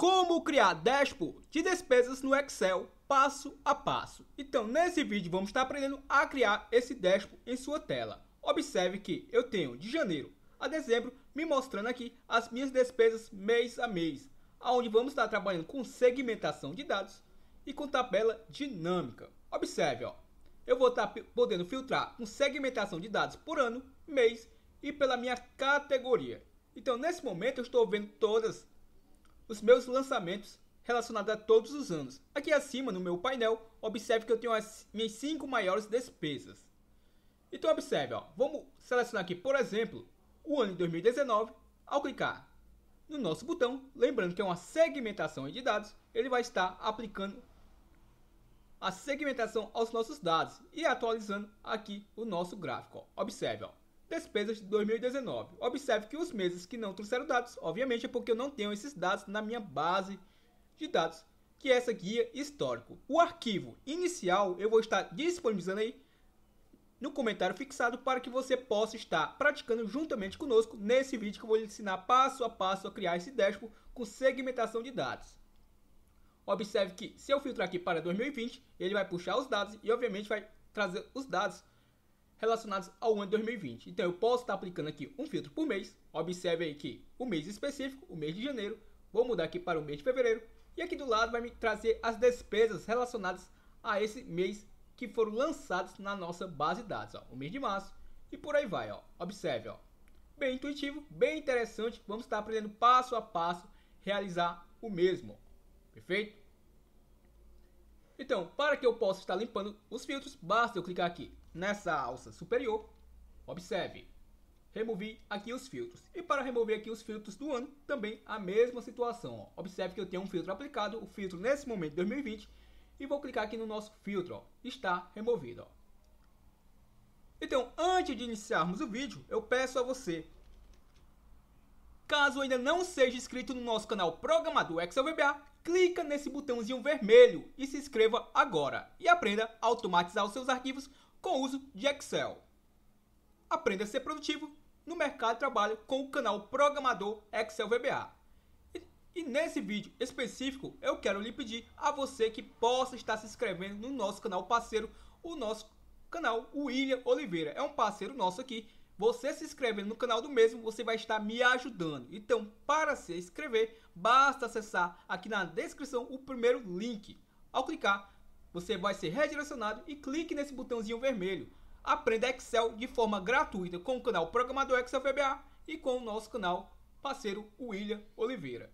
Como criar dashboard de despesas no Excel passo a passo. Então, nesse vídeo vamos estar aprendendo a criar esse dashboard em sua tela. Observe que eu tenho de janeiro a dezembro me mostrando aqui as minhas despesas mês a mês, aonde vamos estar trabalhando com segmentação de dados e com tabela dinâmica. Observe, ó, eu vou estar podendo filtrar com segmentação de dados por ano, mês e pela minha categoria. Então, nesse momento, eu estou vendo todas os meus lançamentos relacionados a todos os anos. Aqui acima, no meu painel, observe que eu tenho as minhas 5 maiores despesas. Então observe, ó, vamos selecionar aqui, por exemplo, o ano de 2019. Ao clicar no nosso botão, lembrando que é uma segmentação de dados, ele vai estar aplicando a segmentação aos nossos dados e atualizando aqui o nosso gráfico. Ó. Observe, ó despesas de 2019. Observe que os meses que não trouxeram dados, obviamente é porque eu não tenho esses dados na minha base de dados, que é essa guia histórico. O arquivo inicial eu vou estar disponibilizando aí no comentário fixado para que você possa estar praticando juntamente conosco nesse vídeo que eu vou lhe ensinar passo a passo a criar esse dashboard com segmentação de dados. Observe que se eu filtrar aqui para 2020, ele vai puxar os dados e obviamente vai trazer os dados relacionados ao ano de 2020. Então eu posso estar aplicando aqui um filtro por mês. Observe aí que o mês específico, o mês de janeiro, vou mudar aqui para o mês de fevereiro. E aqui do lado vai me trazer as despesas relacionadas a esse mês que foram lançados na nossa base de dados, ó, o mês de março e por aí vai, ó. Observe, ó. Bem intuitivo, bem interessante. Vamos estar aprendendo passo a passo realizar o mesmo. Perfeito? Então, para que eu possa estar limpando os filtros, basta eu clicar aqui Nessa alça superior, observe, removi aqui os filtros. E para remover aqui os filtros do ano, também a mesma situação. Ó. Observe que eu tenho um filtro aplicado, o filtro nesse momento 2020, e vou clicar aqui no nosso filtro, ó. está removido. Ó. Então, antes de iniciarmos o vídeo, eu peço a você, caso ainda não seja inscrito no nosso canal Programador Excel VBA, clica nesse botãozinho vermelho e se inscreva agora e aprenda a automatizar os seus arquivos com o uso de Excel. Aprenda a ser produtivo no mercado de trabalho com o canal Programador Excel VBA. E, e nesse vídeo específico, eu quero lhe pedir a você que possa estar se inscrevendo no nosso canal parceiro, o nosso canal William Oliveira. É um parceiro nosso aqui. Você se inscrevendo no canal do mesmo, você vai estar me ajudando. Então, para se inscrever, basta acessar aqui na descrição o primeiro link. Ao clicar, você vai ser redirecionado e clique nesse botãozinho vermelho. Aprenda Excel de forma gratuita com o canal Programador Excel VBA e com o nosso canal parceiro William Oliveira.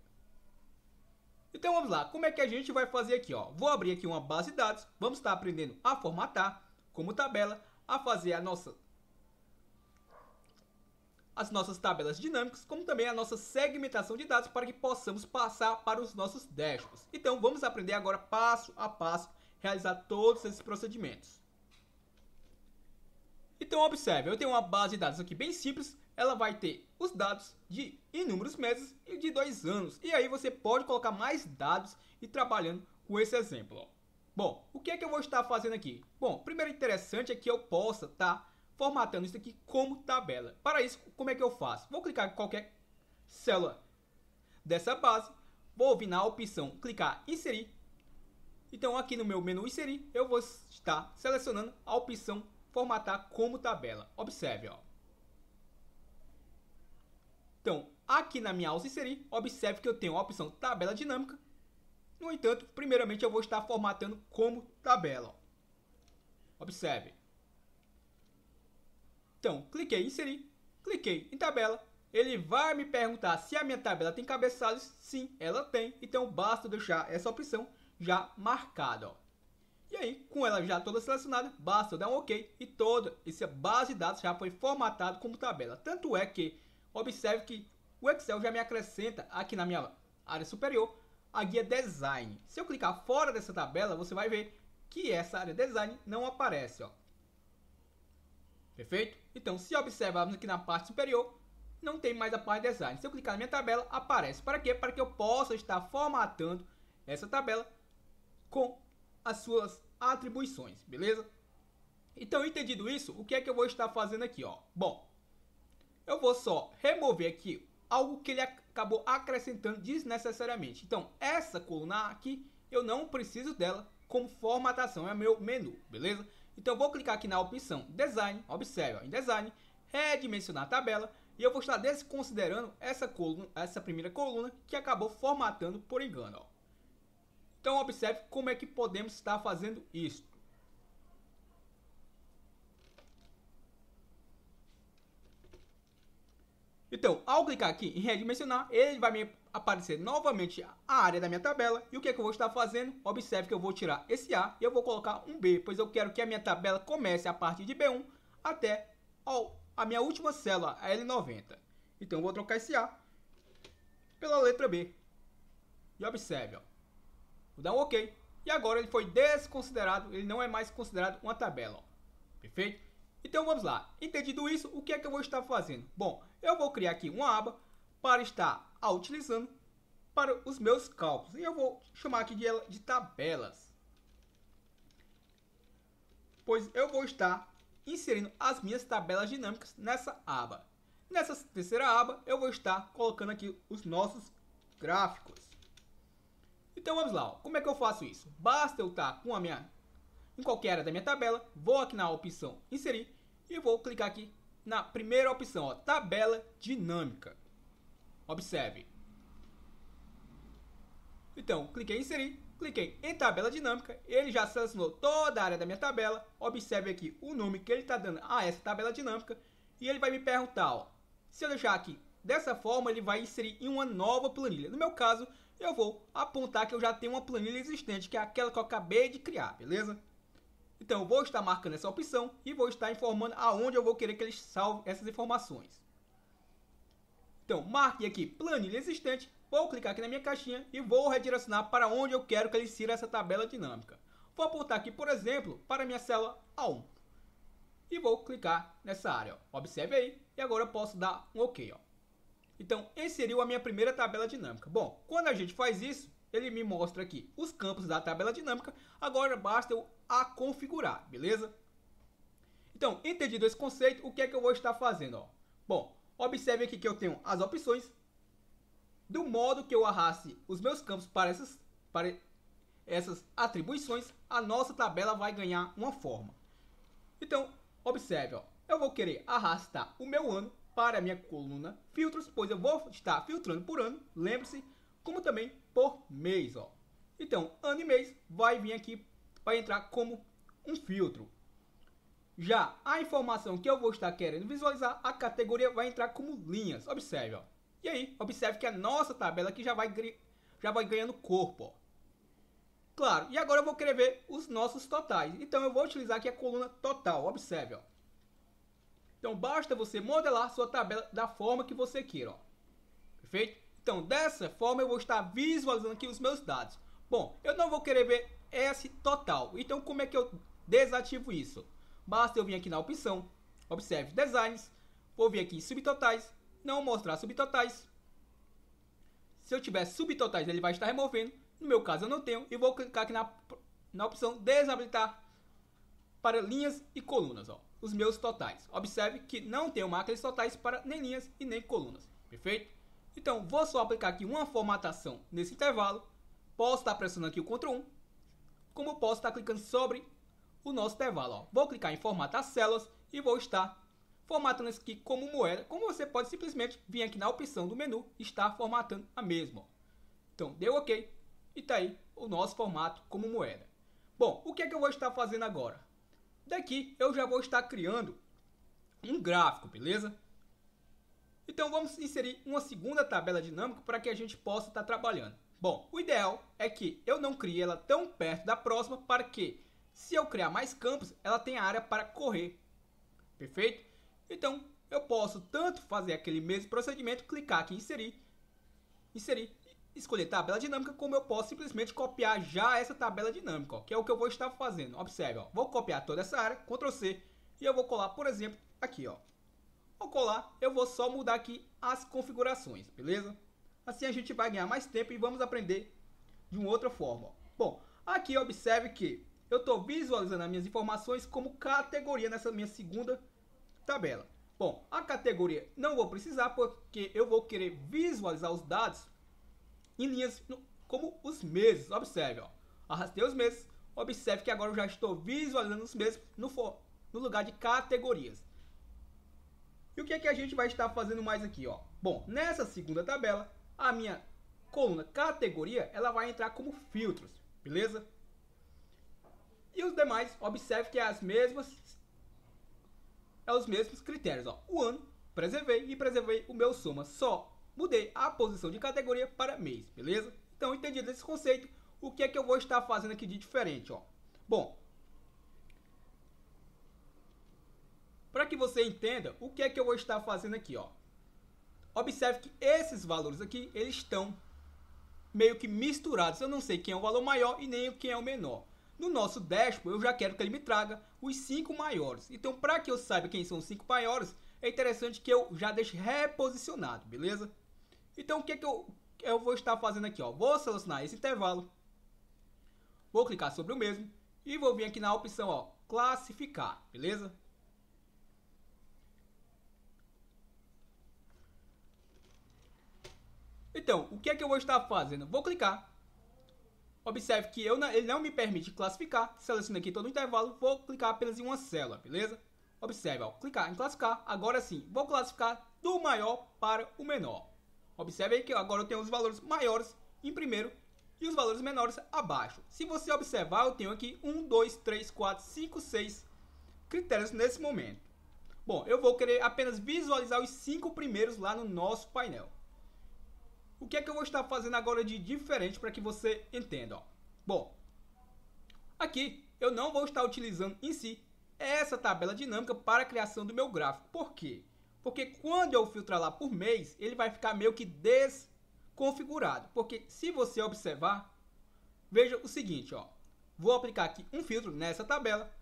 Então vamos lá, como é que a gente vai fazer aqui? Ó? Vou abrir aqui uma base de dados, vamos estar aprendendo a formatar como tabela, a fazer a nossa, as nossas tabelas dinâmicas, como também a nossa segmentação de dados para que possamos passar para os nossos dashboards. Então vamos aprender agora passo a passo realizar todos esses procedimentos. Então observe, eu tenho uma base de dados aqui bem simples, ela vai ter os dados de inúmeros meses e de dois anos. E aí você pode colocar mais dados e trabalhando com esse exemplo. Bom, o que é que eu vou estar fazendo aqui? Bom, primeiro interessante é que eu possa estar tá formatando isso aqui como tabela. Para isso, como é que eu faço? Vou clicar em qualquer célula dessa base, vou vir na opção clicar inserir então aqui no meu menu inserir, eu vou estar selecionando a opção formatar como tabela. Observe, ó. Então, aqui na minha alça inserir, observe que eu tenho a opção tabela dinâmica. No entanto, primeiramente eu vou estar formatando como tabela. Ó. Observe. Então, cliquei em inserir, cliquei em tabela, ele vai me perguntar se a minha tabela tem cabeçalhos. Sim, ela tem. Então basta deixar essa opção já marcada. Ó. E aí, com ela já toda selecionada, basta dar um OK e toda essa base de dados já foi formatada como tabela. Tanto é que, observe que o Excel já me acrescenta aqui na minha área superior a guia Design. Se eu clicar fora dessa tabela, você vai ver que essa área Design não aparece. Ó. Perfeito? Então, se observarmos aqui na parte superior, não tem mais a parte Design. Se eu clicar na minha tabela, aparece. Para quê? Para que eu possa estar formatando essa tabela com as suas atribuições, beleza? Então, entendido isso, o que é que eu vou estar fazendo aqui, ó? Bom, eu vou só remover aqui algo que ele acabou acrescentando desnecessariamente. Então, essa coluna aqui, eu não preciso dela como formatação, é meu menu, beleza? Então, eu vou clicar aqui na opção Design, observe, ó, em Design, redimensionar a tabela, e eu vou estar desconsiderando essa, coluna, essa primeira coluna que acabou formatando por engano, ó. Então observe como é que podemos estar fazendo isso. Então, ao clicar aqui em redimensionar, ele vai me aparecer novamente a área da minha tabela. E o que é que eu vou estar fazendo? Observe que eu vou tirar esse A e eu vou colocar um B, pois eu quero que a minha tabela comece a partir de B1 até a minha última célula, a L90. Então, eu vou trocar esse A pela letra B. E observe, ó. Vou dar um OK. E agora ele foi desconsiderado, ele não é mais considerado uma tabela. Ó. Perfeito? Então vamos lá. Entendido isso, o que é que eu vou estar fazendo? Bom, eu vou criar aqui uma aba para estar a utilizando para os meus cálculos. E eu vou chamar aqui de, de tabelas. Pois eu vou estar inserindo as minhas tabelas dinâmicas nessa aba. Nessa terceira aba, eu vou estar colocando aqui os nossos gráficos. Então vamos lá, ó. como é que eu faço isso? Basta eu estar com a minha, em qualquer área da minha tabela, vou aqui na opção inserir e vou clicar aqui na primeira opção, ó, tabela dinâmica. Observe. Então, cliquei em inserir, cliquei em tabela dinâmica, ele já selecionou toda a área da minha tabela, observe aqui o nome que ele está dando a essa tabela dinâmica, e ele vai me perguntar, ó, se eu deixar aqui dessa forma, ele vai inserir em uma nova planilha. No meu caso, eu vou apontar que eu já tenho uma planilha existente, que é aquela que eu acabei de criar, beleza? Então eu vou estar marcando essa opção e vou estar informando aonde eu vou querer que eles salvem essas informações. Então marque aqui planilha existente, vou clicar aqui na minha caixinha e vou redirecionar para onde eu quero que ele sirva essa tabela dinâmica. Vou apontar aqui, por exemplo, para minha célula A1 e vou clicar nessa área. Ó. Observe aí e agora eu posso dar um OK. Ó. Então, inseriu a minha primeira tabela dinâmica. Bom, quando a gente faz isso, ele me mostra aqui os campos da tabela dinâmica. Agora basta eu a configurar, beleza? Então, entendido esse conceito, o que é que eu vou estar fazendo? Ó? Bom, observe aqui que eu tenho as opções. Do modo que eu arraste os meus campos para essas, para essas atribuições, a nossa tabela vai ganhar uma forma. Então, observe, ó, eu vou querer arrastar o meu ano para a minha coluna filtros, pois eu vou estar filtrando por ano, lembre-se, como também por mês, ó. Então, ano e mês vai vir aqui, vai entrar como um filtro. Já a informação que eu vou estar querendo visualizar, a categoria vai entrar como linhas, observe, ó. E aí, observe que a nossa tabela aqui já vai, já vai ganhando corpo, ó. Claro, e agora eu vou querer ver os nossos totais. Então eu vou utilizar aqui a coluna total, observe, ó. Então basta você modelar sua tabela da forma que você queira. Ó. Perfeito? Então dessa forma eu vou estar visualizando aqui os meus dados. Bom, eu não vou querer ver esse total. Então como é que eu desativo isso? Basta eu vir aqui na opção, observe designs, vou vir aqui em subtotais, não mostrar subtotais. Se eu tiver subtotais ele vai estar removendo, no meu caso eu não tenho e vou clicar aqui na, na opção desabilitar para linhas e colunas. Ó os meus totais. Observe que não tenho máquinas totais para nem linhas e nem colunas, perfeito? Então, vou só aplicar aqui uma formatação nesse intervalo. Posso estar pressionando aqui o Ctrl 1, como posso estar clicando sobre o nosso intervalo. Ó. Vou clicar em formatar células e vou estar formatando isso aqui como moeda, como você pode simplesmente vir aqui na opção do menu e estar formatando a mesma. Ó. Então, deu OK e está aí o nosso formato como moeda. Bom, o que é que eu vou estar fazendo agora? Daqui eu já vou estar criando um gráfico, beleza? Então vamos inserir uma segunda tabela dinâmica para que a gente possa estar trabalhando. Bom, o ideal é que eu não crie ela tão perto da próxima para que, se eu criar mais campos, ela tenha área para correr. Perfeito? Então, eu posso tanto fazer aquele mesmo procedimento, clicar aqui em inserir, inserir escolher tabela dinâmica, como eu posso simplesmente copiar já essa tabela dinâmica, ó, que é o que eu vou estar fazendo. Observe, ó, vou copiar toda essa área, Ctrl C, e eu vou colar, por exemplo, aqui. Ó. colar, eu vou só mudar aqui as configurações, beleza? Assim a gente vai ganhar mais tempo e vamos aprender de uma outra forma. Ó. Bom, aqui observe que eu estou visualizando as minhas informações como categoria nessa minha segunda tabela. Bom, a categoria não vou precisar porque eu vou querer visualizar os dados em linhas no, como os meses. Observe, ó. Arrastei os meses. Observe que agora eu já estou visualizando os meses no, for, no lugar de categorias. E o que é que a gente vai estar fazendo mais aqui, ó? Bom, nessa segunda tabela, a minha coluna categoria, ela vai entrar como filtros, beleza? E os demais, observe que é as mesmas é os mesmos critérios, ó. O ano, preservei e preservei o meu soma, só mudei a posição de categoria para mês, beleza? Então, entendido esse conceito, o que é que eu vou estar fazendo aqui de diferente, ó? Bom, para que você entenda o que é que eu vou estar fazendo aqui, ó. Observe que esses valores aqui, eles estão meio que misturados. Eu não sei quem é o valor maior e nem quem é o menor. No nosso dashboard, eu já quero que ele me traga os cinco maiores. Então, para que eu saiba quem são os cinco maiores, é interessante que eu já deixe reposicionado, beleza? Então o que, é que eu, eu vou estar fazendo aqui? Ó? Vou selecionar esse intervalo, vou clicar sobre o mesmo e vou vir aqui na opção ó, classificar, beleza? Então, o que é que eu vou estar fazendo? Vou clicar. Observe que eu, ele não me permite classificar. Seleciono aqui todo o intervalo. Vou clicar apenas em uma célula, beleza? Observe, ó, clicar em classificar, agora sim, vou classificar do maior para o menor. Observe aí que agora eu tenho os valores maiores em primeiro e os valores menores abaixo. Se você observar, eu tenho aqui 1, 2, 3, 4, 5, 6 critérios nesse momento. Bom, eu vou querer apenas visualizar os cinco primeiros lá no nosso painel. O que é que eu vou estar fazendo agora de diferente para que você entenda? Ó. Bom, aqui eu não vou estar utilizando em si essa tabela dinâmica para a criação do meu gráfico. Por quê? Porque quando eu filtrar lá por mês, ele vai ficar meio que desconfigurado. Porque se você observar, veja o seguinte, ó. Vou aplicar aqui um filtro nessa tabela.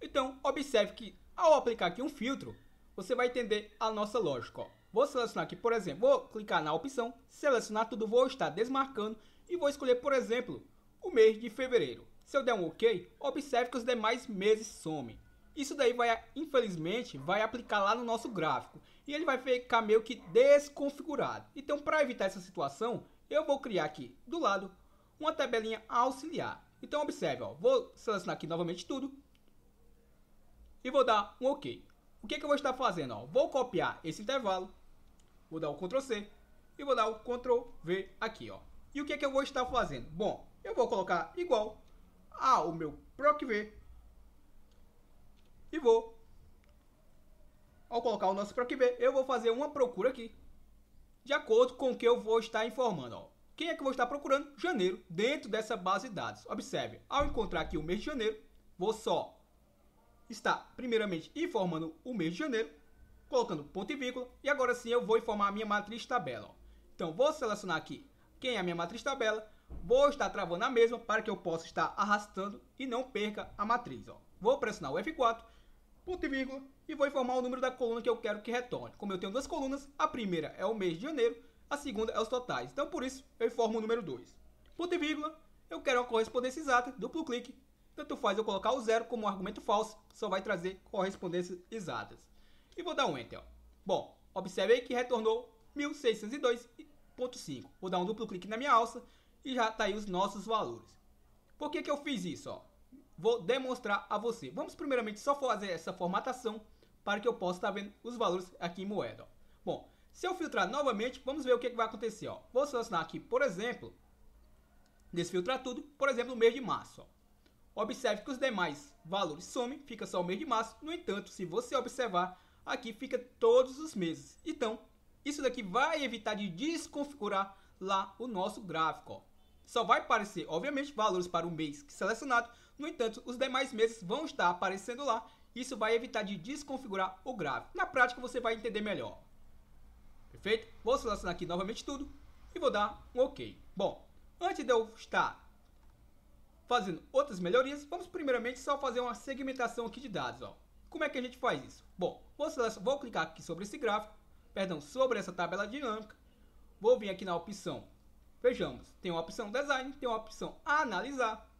Então, observe que ao aplicar aqui um filtro, você vai entender a nossa lógica. Ó. Vou selecionar aqui, por exemplo, vou clicar na opção, selecionar tudo, vou estar desmarcando e vou escolher, por exemplo, o mês de fevereiro. Se eu der um OK, observe que os demais meses somem. Isso daí vai, infelizmente, vai aplicar lá no nosso gráfico e ele vai ficar meio que desconfigurado. Então, para evitar essa situação, eu vou criar aqui do lado uma tabelinha auxiliar. Então, observe, ó, vou selecionar aqui novamente tudo e vou dar um OK. O que, que eu vou estar fazendo? Ó? Vou copiar esse intervalo, vou dar o Ctrl C e vou dar o Ctrl V aqui. Ó. E o que, que eu vou estar fazendo? Bom, eu vou colocar igual ao ah, meu PROCV e vou. Ao colocar o nosso PROCV, eu vou fazer uma procura aqui, de acordo com o que eu vou estar informando. Ó. Quem é que eu vou estar procurando? Janeiro, dentro dessa base de dados. Observe, ao encontrar aqui o mês de janeiro, vou só estar primeiramente informando o mês de janeiro, colocando ponto e vírgula, e agora sim eu vou informar a minha matriz tabela. Ó. Então vou selecionar aqui quem é a minha matriz tabela, Vou estar travando a mesma para que eu possa estar arrastando e não perca a matriz. Ó. Vou pressionar o F4, ponto e vírgula, e vou informar o número da coluna que eu quero que retorne. Como eu tenho duas colunas, a primeira é o mês de janeiro, a segunda é os totais. Então, por isso, eu informo o número 2. Ponto e vírgula, eu quero uma correspondência exata, duplo clique. Tanto faz eu colocar o zero como argumento falso, só vai trazer correspondências exatas. E vou dar um Enter. Ó. Bom, observe aí que retornou 1602.5. Vou dar um duplo clique na minha alça e já está aí os nossos valores. Por que, que eu fiz isso? Ó? Vou demonstrar a você. Vamos primeiramente só fazer essa formatação para que eu possa estar tá vendo os valores aqui em moeda. Ó. Bom, se eu filtrar novamente, vamos ver o que, que vai acontecer. Ó. Vou selecionar aqui, por exemplo, desfiltrar tudo, por exemplo, o mês de março. Ó. Observe que os demais valores somem, fica só o mês de março. No entanto, se você observar, aqui fica todos os meses. Então, isso daqui vai evitar de desconfigurar lá o nosso gráfico. Ó. Só vai aparecer, obviamente, valores para o mês selecionado, no entanto, os demais meses vão estar aparecendo lá, isso vai evitar de desconfigurar o gráfico. Na prática, você vai entender melhor. Perfeito? Vou selecionar aqui novamente tudo e vou dar um OK. Bom, antes de eu estar fazendo outras melhorias, vamos primeiramente só fazer uma segmentação aqui de dados. Ó. Como é que a gente faz isso? Bom, vou, vou clicar aqui sobre esse gráfico, perdão, sobre essa tabela dinâmica, vou vir aqui na opção Vejamos, tem uma opção design, tem uma opção analisar.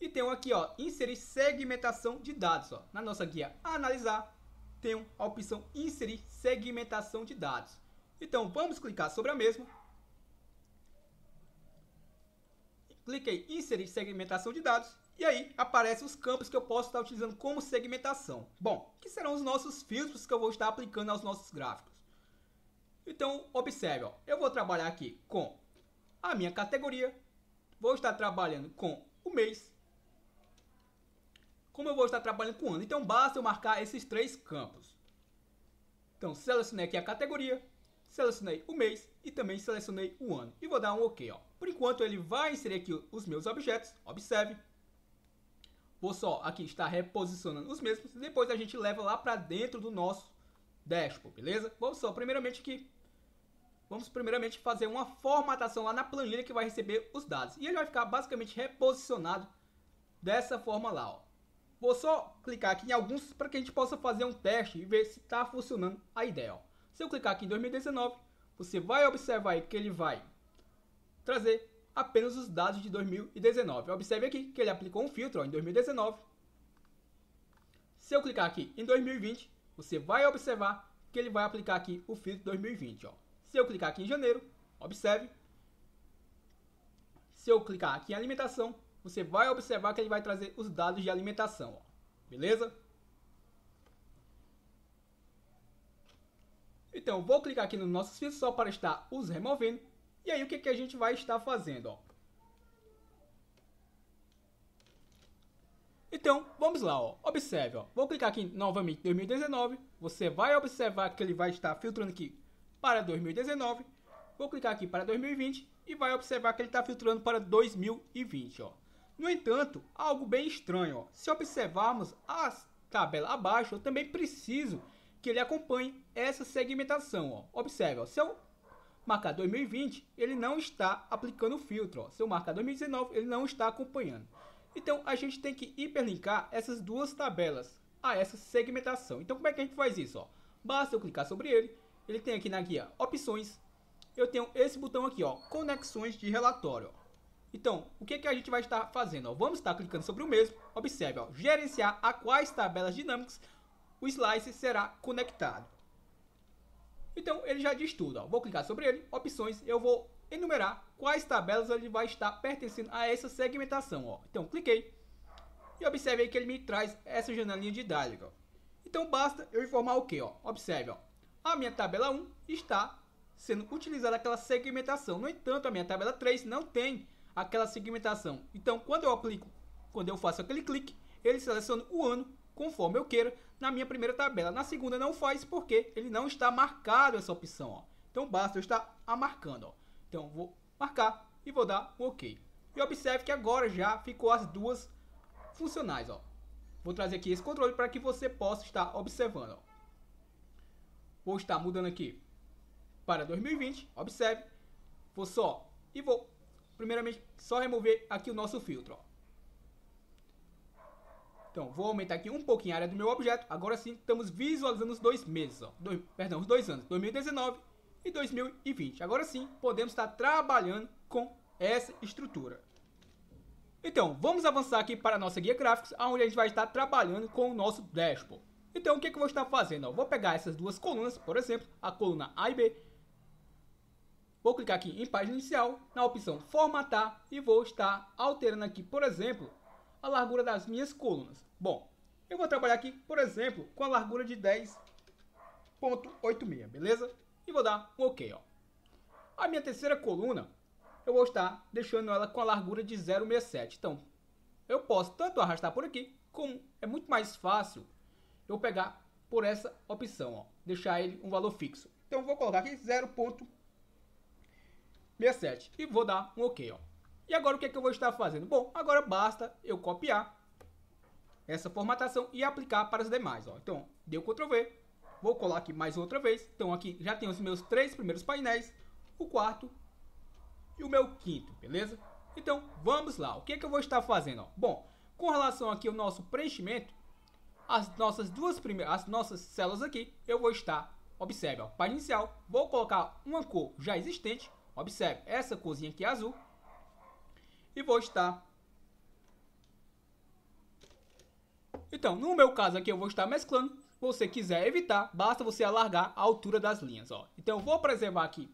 E tem um aqui, ó, inserir segmentação de dados, ó. Na nossa guia analisar, tem a opção inserir segmentação de dados. Então, vamos clicar sobre a mesma. Cliquei em inserir segmentação de dados e aí aparecem os campos que eu posso estar utilizando como segmentação. Bom, que serão os nossos filtros que eu vou estar aplicando aos nossos gráficos. Então, observe, ó, eu vou trabalhar aqui com a minha categoria, vou estar trabalhando com o mês, como eu vou estar trabalhando com o ano. Então, basta eu marcar esses três campos. Então, selecionei aqui a categoria, selecionei o mês e também selecionei o ano. E vou dar um OK. Ó. Por enquanto, ele vai inserir aqui os meus objetos, observe. Vou só aqui estar reposicionando os mesmos, depois a gente leva lá para dentro do nosso dashboard, beleza? Vamos só primeiramente aqui Vamos primeiramente fazer uma formatação lá na planilha que vai receber os dados. E ele vai ficar basicamente reposicionado dessa forma lá. Ó. Vou só clicar aqui em alguns para que a gente possa fazer um teste e ver se está funcionando a ideia. Ó. Se eu clicar aqui em 2019, você vai observar que ele vai trazer apenas os dados de 2019. Observe aqui que ele aplicou um filtro ó, em 2019. Se eu clicar aqui em 2020, você vai observar que ele vai aplicar aqui o filtro 2020. Ó. Se eu clicar aqui em janeiro, observe. Se eu clicar aqui em alimentação, você vai observar que ele vai trazer os dados de alimentação. Ó. Beleza? Então, vou clicar aqui nos nossos filtros só para estar os removendo. E aí, o que, que a gente vai estar fazendo? Ó? Então, vamos lá, ó. observe. Ó. Vou clicar aqui novamente em 2019. Você vai observar que ele vai estar filtrando aqui para 2019. Vou clicar aqui para 2020 e vai observar que ele está filtrando para 2020. Ó. No entanto, algo bem estranho. Ó. Se observarmos a tabela abaixo, eu também preciso que ele acompanhe essa segmentação. Ó. Observe, ó. se eu marcar 2020, ele não está aplicando o filtro. Ó. Se eu marcar 2019, ele não está acompanhando. Então, a gente tem que hiperlinkar essas duas tabelas a essa segmentação. Então, como é que a gente faz isso? Ó? Basta eu clicar sobre ele ele tem aqui na guia opções, eu tenho esse botão aqui, ó, conexões de relatório. Então, o que, que a gente vai estar fazendo? Ó? Vamos estar clicando sobre o mesmo, observe, ó, gerenciar a quais tabelas dinâmicas o slice será conectado. Então, ele já diz tudo. Ó. Vou clicar sobre ele, opções, eu vou enumerar quais tabelas ele vai estar pertencendo a essa segmentação. Ó. Então, cliquei e observe que ele me traz essa janelinha didática. Então, basta eu informar o que? Observe, ó, a minha tabela 1 está sendo utilizada aquela segmentação. No entanto, a minha tabela 3 não tem aquela segmentação. Então, quando eu aplico, quando eu faço aquele clique, ele seleciona o ano conforme eu queira na minha primeira tabela. Na segunda não faz porque ele não está marcado essa opção. Ó. Então basta eu estar a marcando. Ó. Então vou marcar e vou dar um OK. E observe que agora já ficou as duas funcionais. Ó. Vou trazer aqui esse controle para que você possa estar observando. Ó. Vou estar mudando aqui para 2020. Observe. Vou só e vou primeiramente só remover aqui o nosso filtro. Ó. Então, vou aumentar aqui um pouquinho a área do meu objeto. Agora sim, estamos visualizando os dois meses, ó. Dois, perdão, os dois anos, 2019 e 2020. Agora sim, podemos estar trabalhando com essa estrutura. Então, vamos avançar aqui para a nossa guia gráficos, onde a gente vai estar trabalhando com o nosso dashboard. Então o que, é que eu vou estar fazendo? Eu vou pegar essas duas colunas, por exemplo, a coluna A e B. Vou clicar aqui em página inicial, na opção formatar e vou estar alterando aqui, por exemplo, a largura das minhas colunas. Bom, eu vou trabalhar aqui, por exemplo, com a largura de 10.86, beleza? E vou dar um OK, ó. A minha terceira coluna, eu vou estar deixando ela com a largura de 0,67. Então, eu posso tanto arrastar por aqui, como é muito mais fácil eu pegar por essa opção, ó, deixar ele um valor fixo. Então vou colocar aqui 0.67 e vou dar um OK, ó. E agora o que, é que eu vou estar fazendo? Bom, agora basta eu copiar essa formatação e aplicar para as demais, ó. Então, deu Ctrl V, vou colar aqui mais outra vez. Então aqui já tem os meus três primeiros painéis, o quarto e o meu quinto, beleza? Então, vamos lá. O que é que eu vou estar fazendo, ó? Bom, com relação aqui ao nosso preenchimento, as nossas duas primeiras, as nossas células aqui, eu vou estar, observe, ó, página inicial, vou colocar uma cor já existente, observe, essa corzinha aqui é azul, e vou estar... Então, no meu caso aqui eu vou estar mesclando, se você quiser evitar, basta você alargar a altura das linhas, ó. Então, eu vou preservar aqui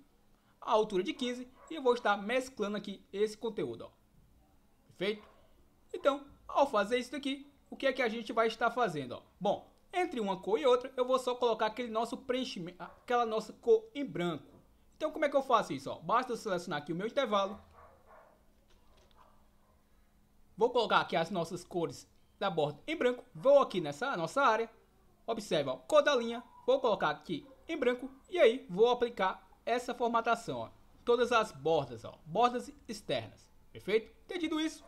a altura de 15 e vou estar mesclando aqui esse conteúdo, ó. Perfeito? Então, ao fazer isso aqui o que é que a gente vai estar fazendo? Ó? Bom, entre uma cor e outra, eu vou só colocar aquele nosso preenchimento, aquela nossa cor em branco. Então, como é que eu faço isso? Ó? Basta selecionar aqui o meu intervalo. Vou colocar aqui as nossas cores da borda em branco. Vou aqui nessa nossa área. Observa, ó, cor da linha. Vou colocar aqui em branco. E aí, vou aplicar essa formatação. Ó. Todas as bordas, ó, bordas externas. Perfeito? Entendido isso?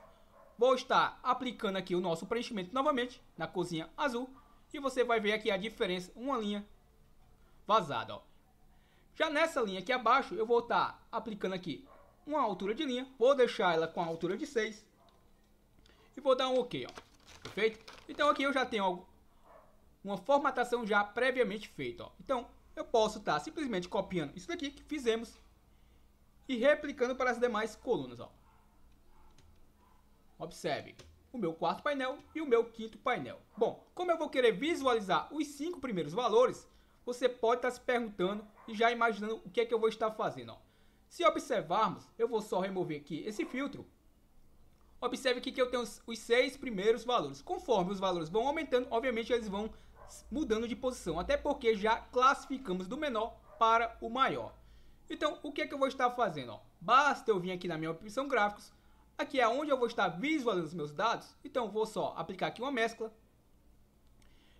Vou estar aplicando aqui o nosso preenchimento novamente na cozinha azul. E você vai ver aqui a diferença, uma linha vazada. Ó. Já nessa linha aqui abaixo, eu vou estar aplicando aqui uma altura de linha. Vou deixar ela com a altura de 6. E vou dar um OK. Ó. Perfeito? Então aqui eu já tenho uma formatação já previamente feita. Ó. Então eu posso estar simplesmente copiando isso daqui que fizemos e replicando para as demais colunas. Ó. Observe o meu quarto painel e o meu quinto painel. Bom, como eu vou querer visualizar os cinco primeiros valores, você pode estar se perguntando e já imaginando o que é que eu vou estar fazendo. Se observarmos, eu vou só remover aqui esse filtro. Observe aqui que eu tenho os seis primeiros valores. Conforme os valores vão aumentando, obviamente eles vão mudando de posição, até porque já classificamos do menor para o maior. Então, o que é que eu vou estar fazendo? Basta eu vir aqui na minha opção gráficos, Aqui é onde eu vou estar visualizando os meus dados. Então, vou só aplicar aqui uma mescla.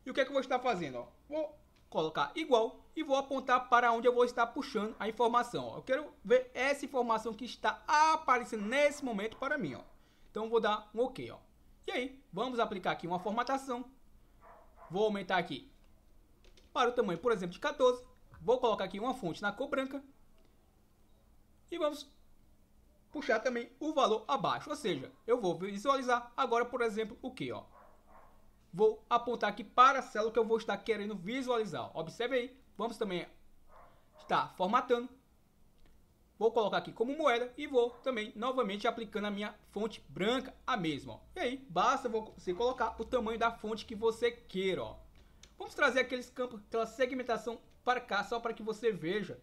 E o que é que eu vou estar fazendo? Ó? Vou colocar igual e vou apontar para onde eu vou estar puxando a informação. Ó. Eu quero ver essa informação que está aparecendo nesse momento para mim. Ó. Então, vou dar um OK. Ó. E aí, vamos aplicar aqui uma formatação. Vou aumentar aqui para o tamanho, por exemplo, de 14. Vou colocar aqui uma fonte na cor branca. E vamos puxar também o valor abaixo. Ou seja, eu vou visualizar agora, por exemplo, o que? Ó? Vou apontar aqui para a célula que eu vou estar querendo visualizar. Ó. Observe aí. Vamos também estar formatando. Vou colocar aqui como moeda e vou também novamente aplicando a minha fonte branca, a mesma. Ó. E aí, basta você colocar o tamanho da fonte que você queira. Ó. Vamos trazer aqueles campos, aquela segmentação para cá, só para que você veja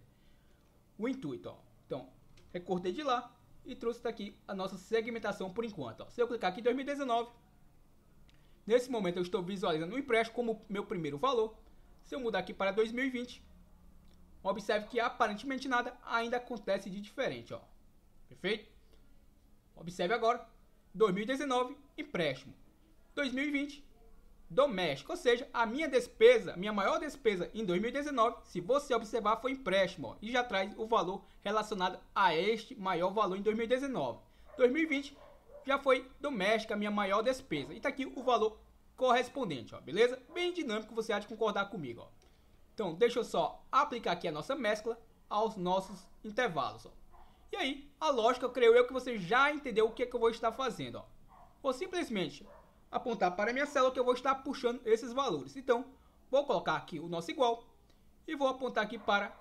o intuito. Ó. Então, recortei de lá, e trouxe aqui a nossa segmentação por enquanto. Se eu clicar aqui em 2019, nesse momento eu estou visualizando o empréstimo como meu primeiro valor. Se eu mudar aqui para 2020, observe que aparentemente nada ainda acontece de diferente. Ó. Perfeito? Observe agora, 2019, empréstimo. 2020, doméstica. Ou seja, a minha despesa, minha maior despesa em 2019, se você observar, foi empréstimo ó, e já traz o valor relacionado a este maior valor em 2019. 2020 já foi doméstica, minha maior despesa. E tá aqui o valor correspondente, ó, beleza? Bem dinâmico, você há de concordar comigo, ó. Então, deixa eu só aplicar aqui a nossa mescla aos nossos intervalos, ó. E aí, a lógica, eu creio eu que você já entendeu o que, é que eu vou estar fazendo, ó. Ou simplesmente apontar para a minha célula que eu vou estar puxando esses valores. Então, vou colocar aqui o nosso igual e vou apontar aqui para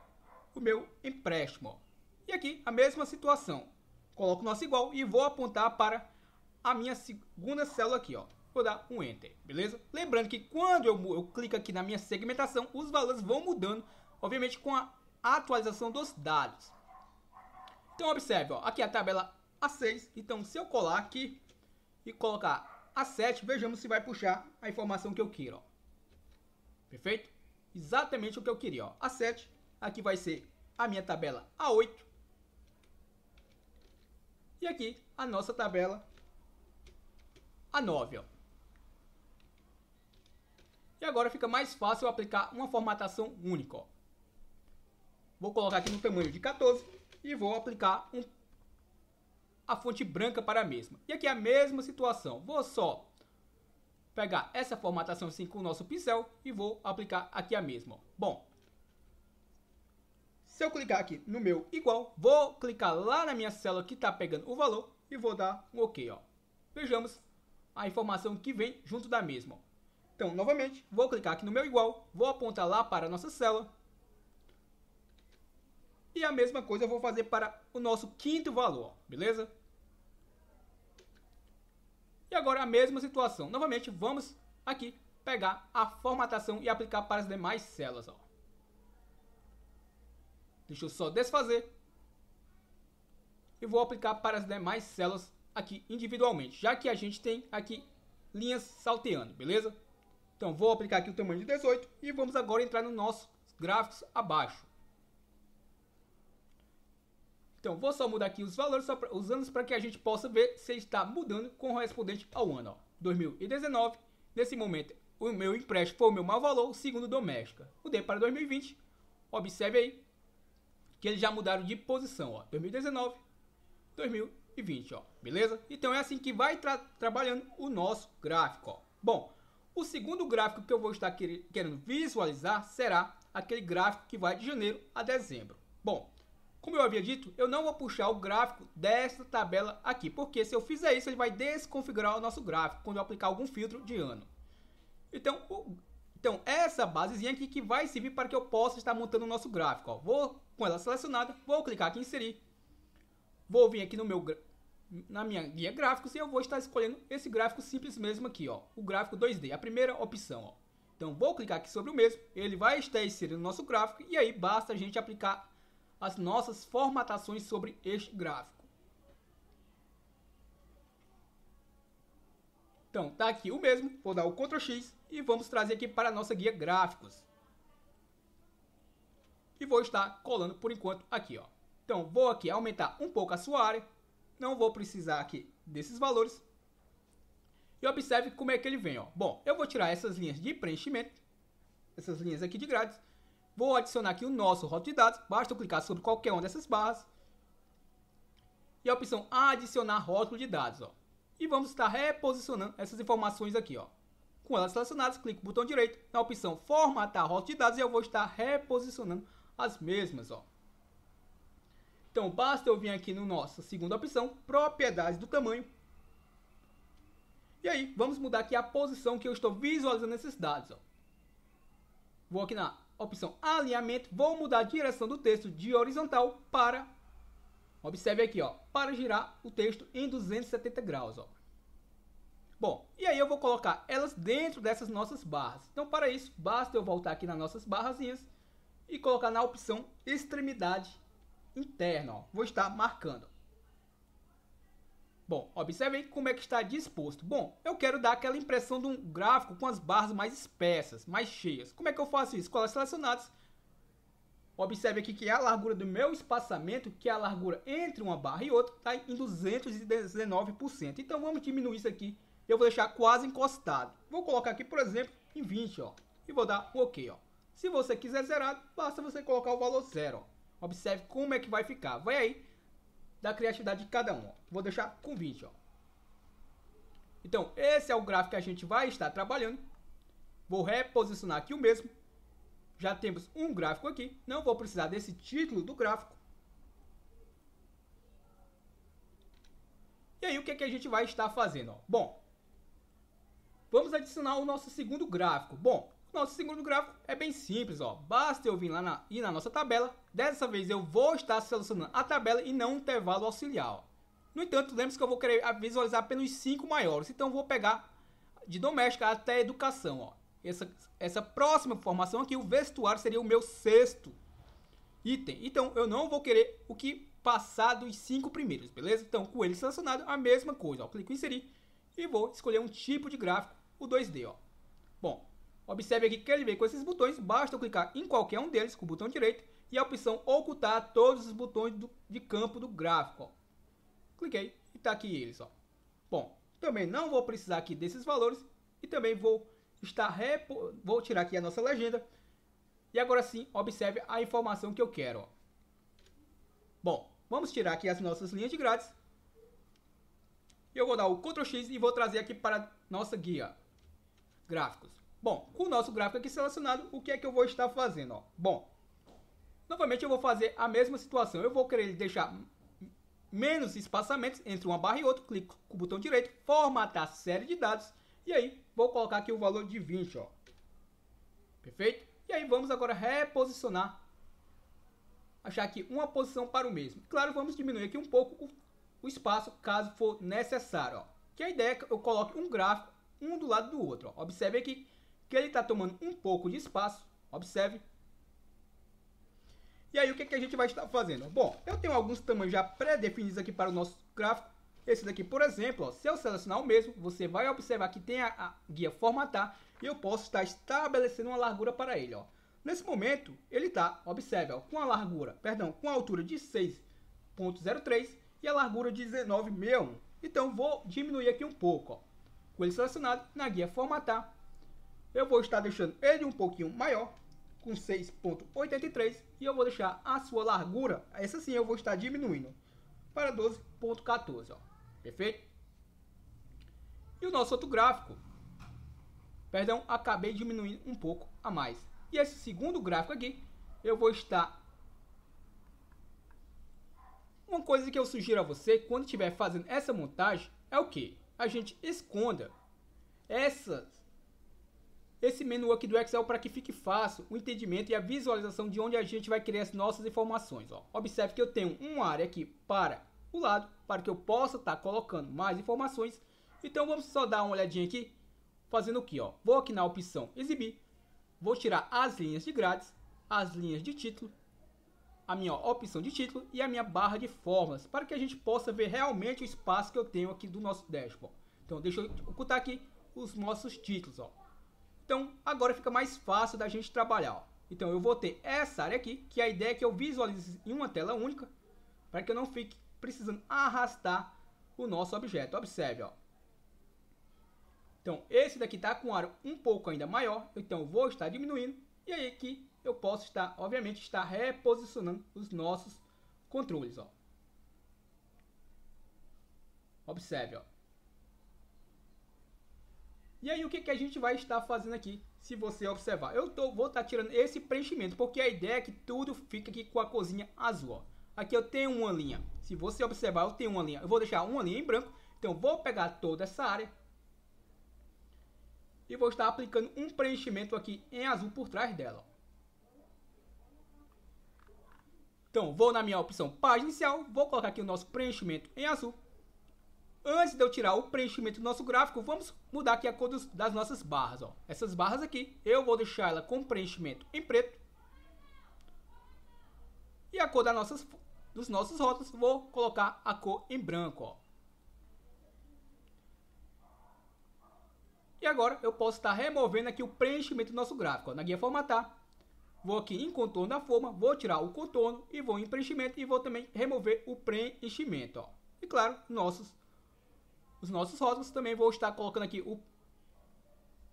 o meu empréstimo. E aqui a mesma situação. Coloco o nosso igual e vou apontar para a minha segunda célula aqui, ó. Vou dar um Enter, beleza? Lembrando que quando eu, eu clico aqui na minha segmentação, os valores vão mudando, obviamente, com a atualização dos dados. Então, observe, ó, aqui a tabela A6. Então, se eu colar aqui e colocar a 7, vejamos se vai puxar a informação que eu quero. Perfeito? Exatamente o que eu queria. Ó. A 7, aqui vai ser a minha tabela A8. E aqui a nossa tabela A9. Ó. E agora fica mais fácil aplicar uma formatação única. Ó. Vou colocar aqui no tamanho de 14 e vou aplicar um a fonte branca para a mesma. E aqui é a mesma situação. Vou só pegar essa formatação assim com o nosso pincel e vou aplicar aqui a mesma. Bom, se eu clicar aqui no meu igual, vou clicar lá na minha célula que está pegando o valor e vou dar um OK. Ó. Vejamos a informação que vem junto da mesma. Então, novamente, vou clicar aqui no meu igual, vou apontar lá para a nossa célula. E a mesma coisa eu vou fazer para o nosso quinto valor, beleza? E agora a mesma situação. Novamente, vamos aqui pegar a formatação e aplicar para as demais células, Ó. Deixa eu só desfazer. E vou aplicar para as demais células aqui individualmente, já que a gente tem aqui linhas salteando, beleza? Então vou aplicar aqui o tamanho de 18 e vamos agora entrar nos nossos gráficos abaixo. Então, vou só mudar aqui os valores, só pra, os anos, para que a gente possa ver se está mudando correspondente ao ano. Ó. 2019, nesse momento, o meu empréstimo foi o meu mau valor, segundo doméstica. Mudei para 2020, observe aí que eles já mudaram de posição, ó. 2019, 2020, ó. Beleza? Então é assim que vai tra trabalhando o nosso gráfico, ó. Bom, o segundo gráfico que eu vou estar querendo visualizar será aquele gráfico que vai de janeiro a dezembro. Bom, como eu havia dito, eu não vou puxar o gráfico desta tabela aqui, porque se eu fizer isso, ele vai desconfigurar o nosso gráfico quando eu aplicar algum filtro de ano. Então, o, então essa basezinha aqui que vai servir para que eu possa estar montando o nosso gráfico. Ó. Vou com ela selecionada, vou clicar aqui em inserir. Vou vir aqui no meu, na minha guia gráficos e eu vou estar escolhendo esse gráfico simples mesmo aqui, ó, o gráfico 2D, a primeira opção. Ó. Então vou clicar aqui sobre o mesmo, ele vai estar inserindo no nosso gráfico e aí basta a gente aplicar as nossas formatações sobre este gráfico. Então, tá aqui o mesmo, vou dar o Ctrl X e vamos trazer aqui para a nossa guia gráficos. E vou estar colando por enquanto aqui, ó. Então, vou aqui aumentar um pouco a sua área, não vou precisar aqui desses valores. E observe como é que ele vem, ó. Bom, eu vou tirar essas linhas de preenchimento, essas linhas aqui de grades, Vou adicionar aqui o nosso rótulo de dados. Basta eu clicar sobre qualquer uma dessas barras. E a opção adicionar rótulo de dados. Ó. E vamos estar reposicionando essas informações aqui. Ó. Com elas selecionadas, clico no botão direito. Na opção formatar rótulo de dados, e eu vou estar reposicionando as mesmas. Ó. Então basta eu vir aqui no nossa segunda opção, propriedades do tamanho. E aí, vamos mudar aqui a posição que eu estou visualizando esses dados. Ó. Vou aqui na opção alinhamento, vou mudar a direção do texto de horizontal para, observe aqui, ó, para girar o texto em 270 graus, ó. Bom, e aí eu vou colocar elas dentro dessas nossas barras. Então, para isso, basta eu voltar aqui nas nossas barrazinhas e colocar na opção extremidade interna, ó. Vou estar marcando. Bom, observem como é que está disposto. Bom, eu quero dar aquela impressão de um gráfico com as barras mais espessas, mais cheias. Como é que eu faço isso? Colas selecionadas. Observe aqui que a largura do meu espaçamento, que é a largura entre uma barra e outra, está em 219%. Então vamos diminuir isso aqui. Eu vou deixar quase encostado. Vou colocar aqui, por exemplo, em 20, ó. E vou dar um OK, ó. Se você quiser zerar, basta você colocar o valor zero, ó. Observe como é que vai ficar. Vai aí da criatividade de cada um. Ó. Vou deixar com 20. Ó. Então, esse é o gráfico que a gente vai estar trabalhando. Vou reposicionar aqui o mesmo. Já temos um gráfico aqui. Não vou precisar desse título do gráfico. E aí, o que, é que a gente vai estar fazendo? Ó? Bom, vamos adicionar o nosso segundo gráfico. Bom, nosso segundo gráfico é bem simples, ó. basta eu vir lá na, e na nossa tabela. Dessa vez eu vou estar selecionando a tabela e não o intervalo auxiliar. Ó. No entanto, lembre-se que eu vou querer visualizar apenas cinco maiores, então vou pegar de doméstica até educação. Ó. Essa, essa próxima formação aqui, o vestuário, seria o meu sexto item. Então eu não vou querer o que passar dos cinco primeiros, beleza? Então com ele selecionado, a mesma coisa. Ó. Clico em inserir e vou escolher um tipo de gráfico, o 2D. Ó. Bom, Observe aqui que ele vem com esses botões, basta eu clicar em qualquer um deles com o botão direito e a opção ocultar todos os botões do, de campo do gráfico. Ó. Cliquei e está aqui eles. Ó. Bom, também não vou precisar aqui desses valores e também vou estar repo... vou tirar aqui a nossa legenda e agora sim observe a informação que eu quero. Ó. Bom, vamos tirar aqui as nossas linhas de grades. Eu vou dar o Ctrl X e vou trazer aqui para nossa guia gráficos. Bom, com o nosso gráfico aqui selecionado, o que é que eu vou estar fazendo? Ó? Bom, novamente eu vou fazer a mesma situação. Eu vou querer deixar menos espaçamentos entre uma barra e outra. Clico com o botão direito, formatar série de dados. E aí, vou colocar aqui o valor de 20, ó. Perfeito? E aí, vamos agora reposicionar. Achar aqui uma posição para o mesmo. Claro, vamos diminuir aqui um pouco o, o espaço, caso for necessário, ó. Que a ideia é que eu coloque um gráfico, um do lado do outro, ó. Observe aqui que ele está tomando um pouco de espaço, observe. E aí o que, que a gente vai estar fazendo? Bom, eu tenho alguns tamanhos já pré-definidos aqui para o nosso gráfico. Esse daqui, por exemplo, ó, se eu selecionar o mesmo, você vai observar que tem a, a guia formatar e eu posso estar estabelecendo uma largura para ele. Ó. Nesse momento, ele está, observe, ó, com a largura, perdão, com a altura de 6.03 e a largura de 19.61. Então, vou diminuir aqui um pouco. Ó. Com ele selecionado, na guia formatar, eu vou estar deixando ele um pouquinho maior, com 6.83, e eu vou deixar a sua largura, essa sim eu vou estar diminuindo, para 12.14, perfeito? E o nosso outro gráfico, perdão, acabei diminuindo um pouco a mais. E esse segundo gráfico aqui, eu vou estar... Uma coisa que eu sugiro a você, quando estiver fazendo essa montagem, é o que? A gente esconda essas esse menu aqui do Excel é para que fique fácil o entendimento e a visualização de onde a gente vai criar as nossas informações. Ó. Observe que eu tenho uma área aqui para o lado, para que eu possa estar tá colocando mais informações. Então vamos só dar uma olhadinha aqui, fazendo o que? Vou aqui na opção exibir, vou tirar as linhas de grades, as linhas de título, a minha opção de título e a minha barra de formas para que a gente possa ver realmente o espaço que eu tenho aqui do nosso dashboard. Então deixa eu ocultar aqui os nossos títulos. Ó. Então, agora fica mais fácil da gente trabalhar. Ó. Então, eu vou ter essa área aqui, que é a ideia é que eu visualize em uma tela única, para que eu não fique precisando arrastar o nosso objeto. Observe, ó. Então, esse daqui está com um área um pouco ainda maior, então vou estar diminuindo. E aí que eu posso estar, obviamente, estar reposicionando os nossos controles, ó. Observe, ó. E aí o que, que a gente vai estar fazendo aqui, se você observar? Eu tô, vou estar tá tirando esse preenchimento, porque a ideia é que tudo fica aqui com a cozinha azul. Ó. Aqui eu tenho uma linha. Se você observar, eu tenho uma linha. Eu vou deixar uma linha em branco. Então vou pegar toda essa área. E vou estar aplicando um preenchimento aqui em azul por trás dela. Ó. Então vou na minha opção página inicial. Vou colocar aqui o nosso preenchimento em azul. Antes de eu tirar o preenchimento do nosso gráfico, vamos mudar aqui a cor dos, das nossas barras. Ó. Essas barras aqui, eu vou deixar ela com preenchimento em preto. E a cor das nossas, dos nossos rótulos, vou colocar a cor em branco. Ó. E agora eu posso estar removendo aqui o preenchimento do nosso gráfico. Ó. Na guia formatar, vou aqui em contorno da forma, vou tirar o contorno e vou em preenchimento e vou também remover o preenchimento. Ó. E claro, nossos os nossos rótulos. Também vou estar colocando aqui o,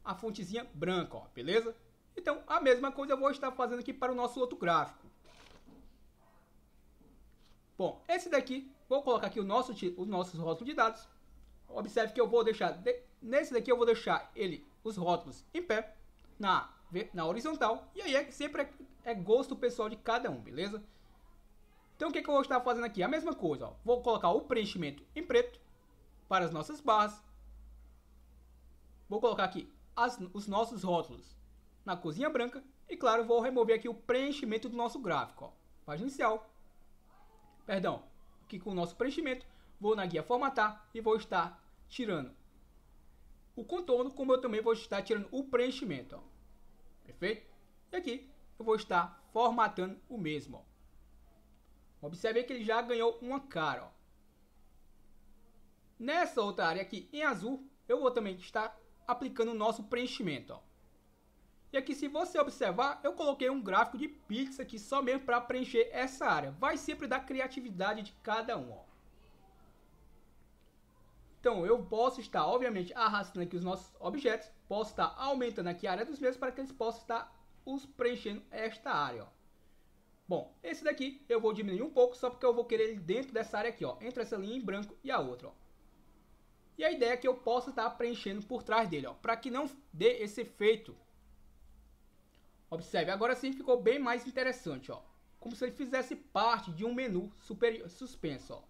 a fontezinha branca, ó, beleza? Então, a mesma coisa eu vou estar fazendo aqui para o nosso outro gráfico. Bom, esse daqui, vou colocar aqui o nosso, os nossos rótulos de dados. Observe que eu vou deixar, de, nesse daqui eu vou deixar ele, os rótulos em pé, na, na horizontal. E aí é, sempre é, é gosto pessoal de cada um, beleza? Então o que, que eu vou estar fazendo aqui? A mesma coisa, ó. vou colocar o preenchimento em preto para as nossas barras. Vou colocar aqui as, os nossos rótulos na cozinha branca. E claro, vou remover aqui o preenchimento do nosso gráfico. Ó. Página inicial. Perdão. Aqui com o nosso preenchimento. Vou na guia formatar e vou estar tirando o contorno, como eu também vou estar tirando o preenchimento. Ó. Perfeito? E aqui eu vou estar formatando o mesmo. Ó. Observe que ele já ganhou uma cara. Ó. Nessa outra área aqui em azul, eu vou também estar aplicando o nosso preenchimento. Ó. E aqui se você observar, eu coloquei um gráfico de pizza aqui só mesmo para preencher essa área. Vai sempre da criatividade de cada um. Ó. Então eu posso estar, obviamente, arrastando aqui os nossos objetos, posso estar aumentando aqui a área dos mesmos para que eles possam estar os preenchendo esta área. Ó. Bom, esse daqui eu vou diminuir um pouco só porque eu vou querer ele dentro dessa área aqui, ó, entre essa linha em branco e a outra. Ó. E a ideia é que eu possa estar preenchendo por trás dele, para que não dê esse efeito. Observe, agora sim ficou bem mais interessante, ó. Como se ele fizesse parte de um menu suspenso, ó.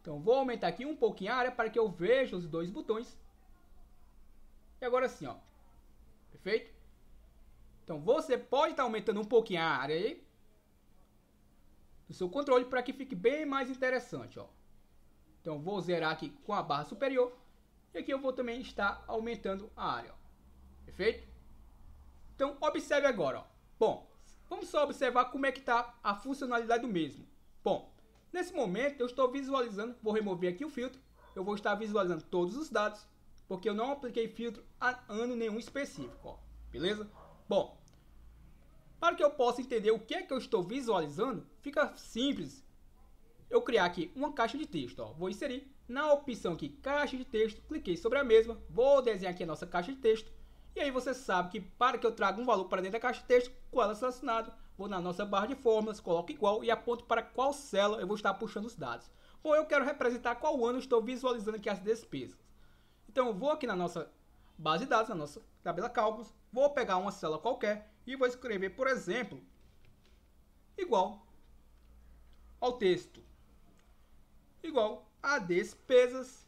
Então vou aumentar aqui um pouquinho a área para que eu veja os dois botões. E agora sim, ó. Perfeito? Então você pode estar aumentando um pouquinho a área aí do seu controle para que fique bem mais interessante, ó. Então vou zerar aqui com a barra superior. E aqui eu vou também estar aumentando a área. Ó. Perfeito? Então observe agora. Ó. Bom, vamos só observar como é que está a funcionalidade do mesmo. Bom, nesse momento eu estou visualizando, vou remover aqui o filtro. Eu vou estar visualizando todos os dados, porque eu não apliquei filtro a ano nenhum específico. Ó. Beleza? Bom, para que eu possa entender o que é que eu estou visualizando, fica simples eu criar aqui uma caixa de texto. Ó. Vou inserir na opção aqui, caixa de texto, cliquei sobre a mesma, vou desenhar aqui a nossa caixa de texto. E aí você sabe que para que eu traga um valor para dentro da caixa de texto, com ela selecionado, vou na nossa barra de fórmulas, coloco igual e aponto para qual célula eu vou estar puxando os dados. Bom, eu quero representar qual ano estou visualizando aqui as despesas. Então eu vou aqui na nossa base de dados, na nossa tabela cálculos, vou pegar uma célula qualquer e vou escrever, por exemplo, igual ao texto igual a despesas.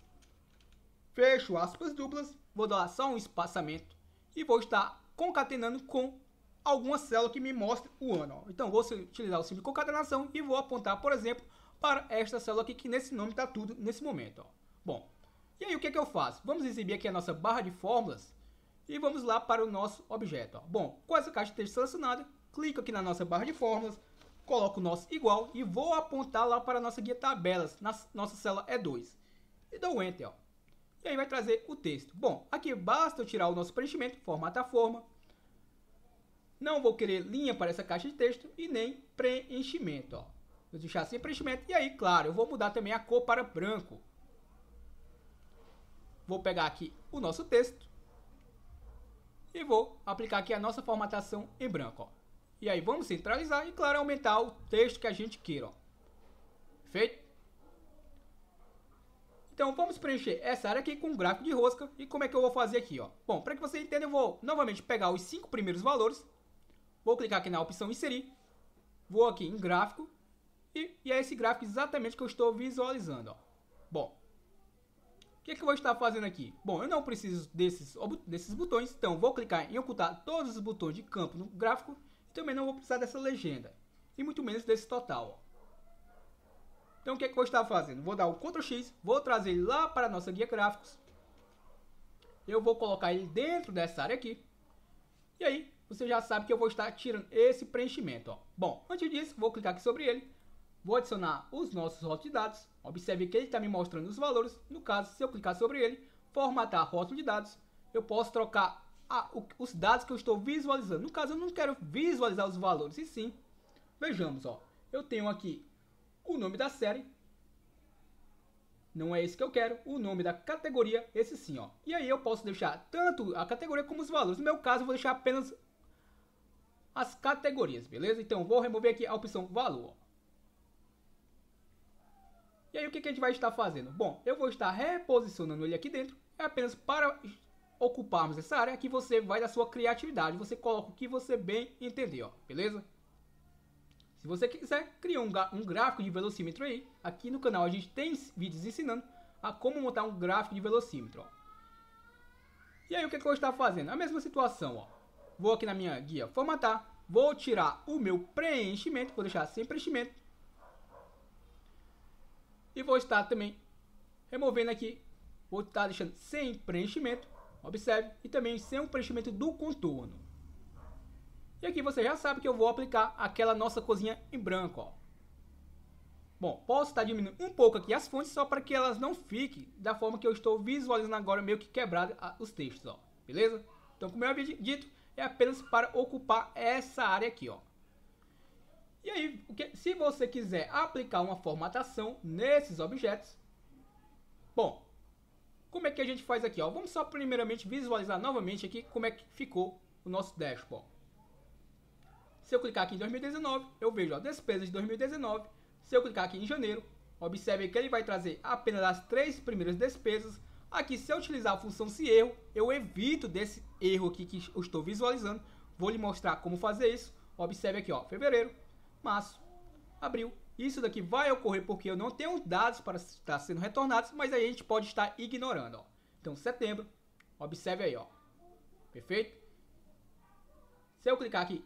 Fecho aspas duplas, vou dar só um espaçamento e vou estar concatenando com alguma célula que me mostre o ano. Ó. Então vou utilizar o símbolo de concatenação e vou apontar, por exemplo, para esta célula aqui, que nesse nome está tudo nesse momento. Ó. Bom, e aí o que, é que eu faço? Vamos exibir aqui a nossa barra de fórmulas e vamos lá para o nosso objeto. Ó. Bom, com essa caixa de texto selecionada, clico aqui na nossa barra de fórmulas, coloco o nosso igual e vou apontar lá para a nossa guia tabelas, na nossa célula E2. É e dou Enter, ó. E aí vai trazer o texto. Bom, aqui basta eu tirar o nosso preenchimento, formatar a forma. Não vou querer linha para essa caixa de texto e nem preenchimento, ó. Vou deixar sem preenchimento. E aí, claro, eu vou mudar também a cor para branco. Vou pegar aqui o nosso texto. E vou aplicar aqui a nossa formatação em branco, ó. E aí vamos centralizar e, claro, aumentar o texto que a gente queira. Ó. Feito? Então vamos preencher essa área aqui com um gráfico de rosca. E como é que eu vou fazer aqui? Ó? Bom, para que você entenda, eu vou novamente pegar os cinco primeiros valores. Vou clicar aqui na opção inserir. Vou aqui em gráfico. E, e é esse gráfico exatamente que eu estou visualizando. Ó. Bom, o que, é que eu vou estar fazendo aqui? Bom, eu não preciso desses, desses botões, então vou clicar em ocultar todos os botões de campo no gráfico também não vou precisar dessa legenda. E muito menos desse total. Então o que, é que eu vou estar fazendo? Vou dar o Ctrl X, vou trazer ele lá para a nossa guia gráficos. Eu vou colocar ele dentro dessa área aqui. E aí, você já sabe que eu vou estar tirando esse preenchimento. Ó. Bom, antes disso, vou clicar aqui sobre ele. Vou adicionar os nossos rótulos de dados. Observe que ele está me mostrando os valores. No caso, se eu clicar sobre ele, formatar rótulo de dados, eu posso trocar a, o, os dados que eu estou visualizando. No caso, eu não quero visualizar os valores, e sim. Vejamos, ó. Eu tenho aqui o nome da série. Não é esse que eu quero. O nome da categoria, esse sim, ó. E aí eu posso deixar tanto a categoria como os valores. No meu caso, eu vou deixar apenas as categorias, beleza? Então, vou remover aqui a opção valor. Ó. E aí, o que, que a gente vai estar fazendo? Bom, eu vou estar reposicionando ele aqui dentro. É apenas para ocuparmos essa área, que você vai da sua criatividade, você coloca o que você bem entender, ó, beleza? Se você quiser cria um, um gráfico de velocímetro aí, aqui no canal a gente tem vídeos ensinando a como montar um gráfico de velocímetro, ó. E aí o que, é que eu estou fazendo? A mesma situação, ó. Vou aqui na minha guia formatar, vou tirar o meu preenchimento, vou deixar sem preenchimento. E vou estar também removendo aqui, vou estar deixando sem preenchimento. Observe. E também sem o preenchimento do contorno. E aqui você já sabe que eu vou aplicar aquela nossa cozinha em branco. Ó. Bom, posso estar diminuindo um pouco aqui as fontes só para que elas não fiquem da forma que eu estou visualizando agora meio que quebrado os textos. Ó. Beleza? Então, como eu havia dito, é apenas para ocupar essa área aqui. Ó. E aí, se você quiser aplicar uma formatação nesses objetos, bom, como é que a gente faz aqui? Ó? Vamos só primeiramente visualizar novamente aqui como é que ficou o nosso dashboard. Se eu clicar aqui em 2019, eu vejo a despesas de 2019. Se eu clicar aqui em janeiro, observe que ele vai trazer apenas as três primeiras despesas. Aqui, se eu utilizar a função se erro, eu evito desse erro aqui que eu estou visualizando. Vou lhe mostrar como fazer isso. Observe aqui, ó, fevereiro, março, abril, isso daqui vai ocorrer porque eu não tenho dados para estar sendo retornados, mas aí a gente pode estar ignorando. Ó. Então, setembro, observe aí, ó. perfeito? Se eu clicar aqui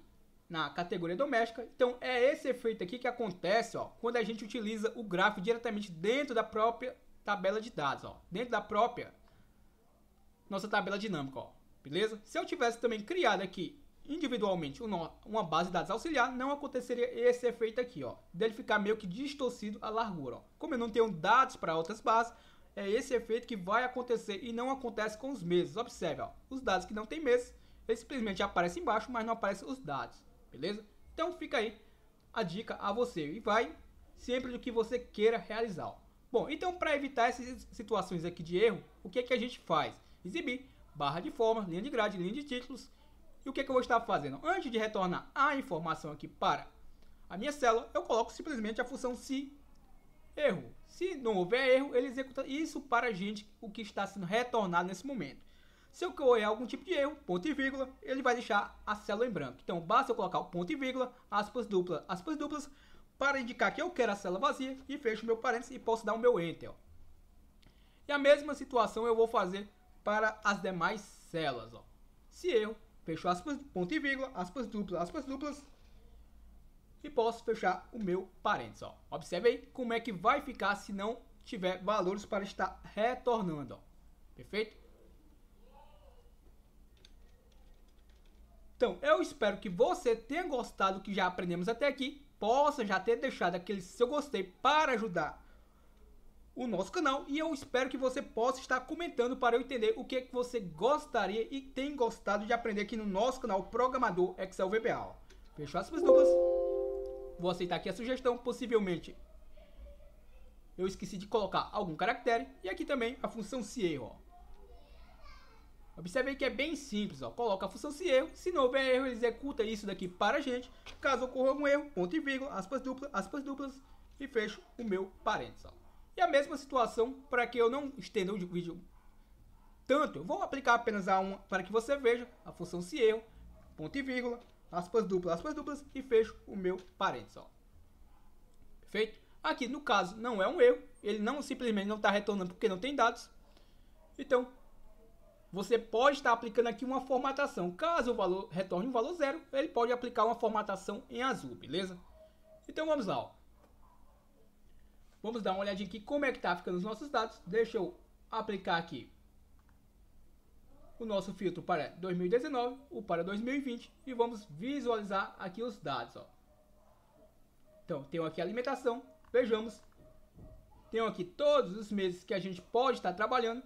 na categoria doméstica, então é esse efeito aqui que acontece ó, quando a gente utiliza o gráfico diretamente dentro da própria tabela de dados, ó, dentro da própria nossa tabela dinâmica, ó, beleza? Se eu tivesse também criado aqui individualmente uma base de dados auxiliar, não aconteceria esse efeito aqui, ó, dele ficar meio que distorcido a largura. Ó. Como eu não tenho dados para outras bases, é esse efeito que vai acontecer e não acontece com os meses. Observe, ó, os dados que não tem meses, eles simplesmente aparecem embaixo, mas não aparecem os dados, beleza? Então fica aí a dica a você e vai sempre do que você queira realizar. Ó. Bom, então para evitar essas situações aqui de erro, o que é que a gente faz? Exibir barra de forma, linha de grade, linha de títulos e o que, é que eu vou estar fazendo? Antes de retornar a informação aqui para a minha célula, eu coloco simplesmente a função se erro. Se não houver erro, ele executa isso para a gente o que está sendo retornado nesse momento. Se eu houver algum tipo de erro, ponto e vírgula, ele vai deixar a célula em branco. Então basta eu colocar o ponto e vírgula, aspas duplas, aspas duplas, para indicar que eu quero a célula vazia e fecho meu parênteses e posso dar o meu enter. Ó. E a mesma situação eu vou fazer para as demais células. Ó. Se erro, fecho aspas, ponto e vírgula, aspas duplas, aspas duplas, e posso fechar o meu parênteses. Ó. Observe aí como é que vai ficar se não tiver valores para estar retornando. Ó. Perfeito? Então, eu espero que você tenha gostado do que já aprendemos até aqui. Possa já ter deixado aquele seu gostei para ajudar o nosso canal e eu espero que você possa estar comentando para eu entender o que, é que você gostaria e tem gostado de aprender aqui no nosso canal Programador Excel VBA. Fechou aspas assim, duplas. Vou aceitar aqui a sugestão, possivelmente eu esqueci de colocar algum caractere e aqui também a função se erro. Observe que é bem simples, ó. coloca a função se erro, se não houver erro ele executa isso daqui para a gente, caso ocorra algum erro, ponto e vírgula, aspas duplas, aspas duplas e fecho o meu parênteses. Ó. E a mesma situação, para que eu não estenda o vídeo tanto, eu vou aplicar apenas a uma para que você veja a função se erro, ponto e vírgula, aspas duplas, aspas duplas e fecho o meu parênteses. Ó. Perfeito? Aqui, no caso, não é um erro, ele não simplesmente não está retornando porque não tem dados. Então, você pode estar tá aplicando aqui uma formatação. Caso o valor retorne um valor zero, ele pode aplicar uma formatação em azul, beleza? Então vamos lá, ó. Vamos dar uma olhadinha aqui como é que está ficando os nossos dados. Deixa eu aplicar aqui o nosso filtro para 2019, o para 2020 e vamos visualizar aqui os dados. Ó. Então, tenho aqui a alimentação, vejamos. Tenho aqui todos os meses que a gente pode estar trabalhando.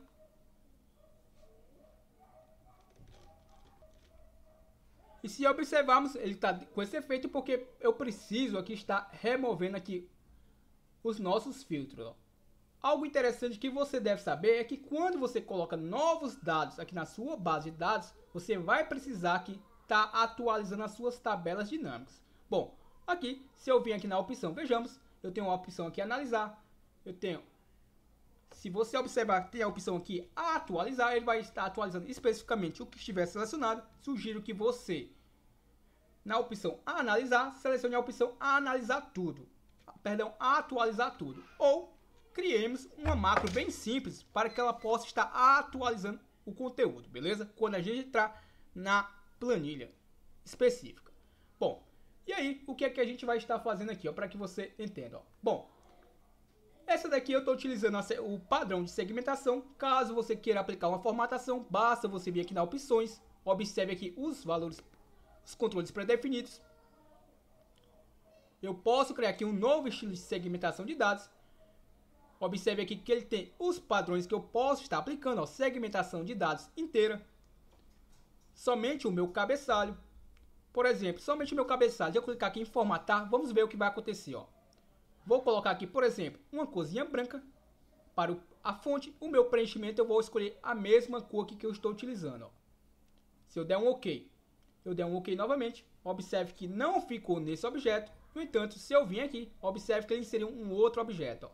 E se observarmos, ele está com esse efeito porque eu preciso aqui estar removendo aqui os nossos filtros. Ó. Algo interessante que você deve saber é que quando você coloca novos dados aqui na sua base de dados, você vai precisar que tá atualizando as suas tabelas dinâmicas. Bom, aqui, se eu vim aqui na opção, vejamos, eu tenho uma opção aqui analisar, eu tenho se você observar, tem a opção aqui atualizar, ele vai estar atualizando especificamente o que estiver selecionado. Sugiro que você, na opção analisar, selecione a opção analisar tudo perdão, atualizar tudo. Ou criemos uma macro bem simples para que ela possa estar atualizando o conteúdo, beleza? Quando a gente entrar na planilha específica. Bom, e aí o que é que a gente vai estar fazendo aqui, ó, para que você entenda, ó. Bom, essa daqui eu estou utilizando o padrão de segmentação. Caso você queira aplicar uma formatação, basta você vir aqui na opções, observe aqui os valores, os controles pré-definidos eu posso criar aqui um novo estilo de segmentação de dados. Observe aqui que ele tem os padrões que eu posso estar aplicando, ó, segmentação de dados inteira. Somente o meu cabeçalho. Por exemplo, somente o meu cabeçalho. Se eu clicar aqui em formatar, vamos ver o que vai acontecer. Ó. Vou colocar aqui, por exemplo, uma cozinha branca para a fonte. O meu preenchimento eu vou escolher a mesma cor que eu estou utilizando. Ó. Se eu der um OK, eu der um OK novamente. Observe que não ficou nesse objeto no entanto, se eu vim aqui, observe que ele inseriu um outro objeto. Ó.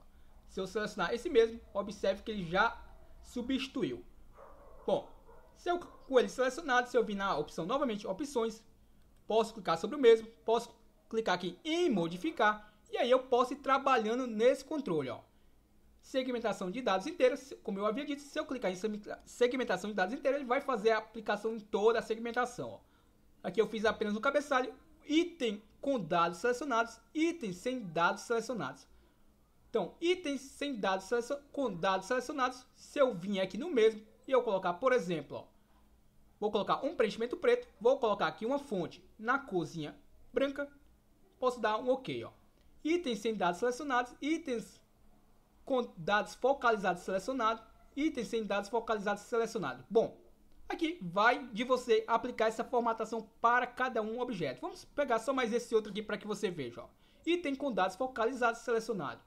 Se eu selecionar esse mesmo, observe que ele já substituiu. Bom, se eu, com ele selecionado, se eu vir na opção novamente opções, posso clicar sobre o mesmo, posso clicar aqui em modificar e aí eu posso ir trabalhando nesse controle. Ó. Segmentação de dados inteiros, como eu havia dito, se eu clicar em segmentação de dados inteiros, ele vai fazer a aplicação em toda a segmentação. Ó. Aqui eu fiz apenas um cabeçalho, item com dados selecionados, itens sem dados selecionados. Então, itens sem dados com dados selecionados, se eu vim aqui no mesmo e eu colocar, por exemplo, ó, vou colocar um preenchimento preto, vou colocar aqui uma fonte na cozinha branca, posso dar um OK. Ó. Itens sem dados selecionados, itens com dados focalizados selecionados, itens sem dados focalizados selecionados. Bom, Aqui vai de você aplicar essa formatação para cada um objeto. Vamos pegar só mais esse outro aqui para que você veja. Ó. Item com dados focalizados selecionado.